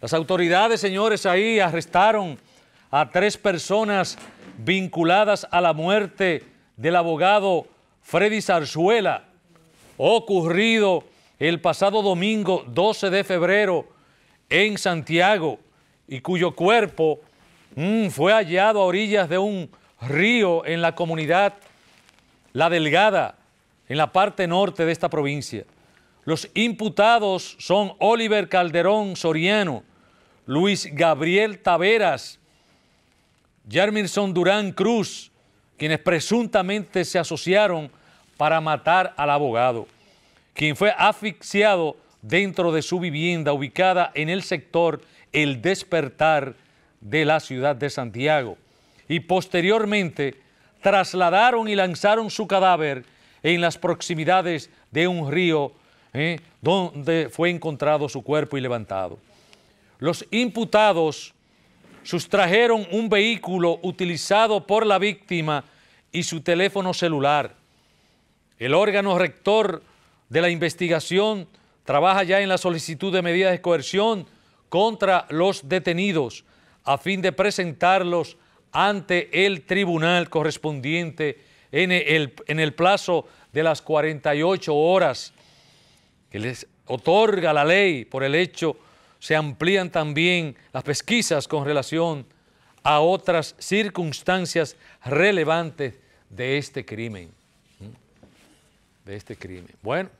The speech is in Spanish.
Las autoridades, señores, ahí arrestaron a tres personas vinculadas a la muerte del abogado Freddy Zarzuela, ocurrido el pasado domingo 12 de febrero en Santiago y cuyo cuerpo mm, fue hallado a orillas de un río en la comunidad La Delgada, en la parte norte de esta provincia. Los imputados son Oliver Calderón Soriano, Luis Gabriel Taveras, Germanson Durán Cruz, quienes presuntamente se asociaron para matar al abogado, quien fue asfixiado dentro de su vivienda ubicada en el sector El Despertar de la ciudad de Santiago. Y posteriormente trasladaron y lanzaron su cadáver en las proximidades de un río eh, donde fue encontrado su cuerpo y levantado. Los imputados sustrajeron un vehículo utilizado por la víctima y su teléfono celular. El órgano rector de la investigación trabaja ya en la solicitud de medidas de coerción contra los detenidos a fin de presentarlos ante el tribunal correspondiente en el, plazo de las 48 horas que les otorga la ley por el hecho se amplían también las pesquisas con relación a otras circunstancias relevantes de este crimen. De este crimen. Bueno,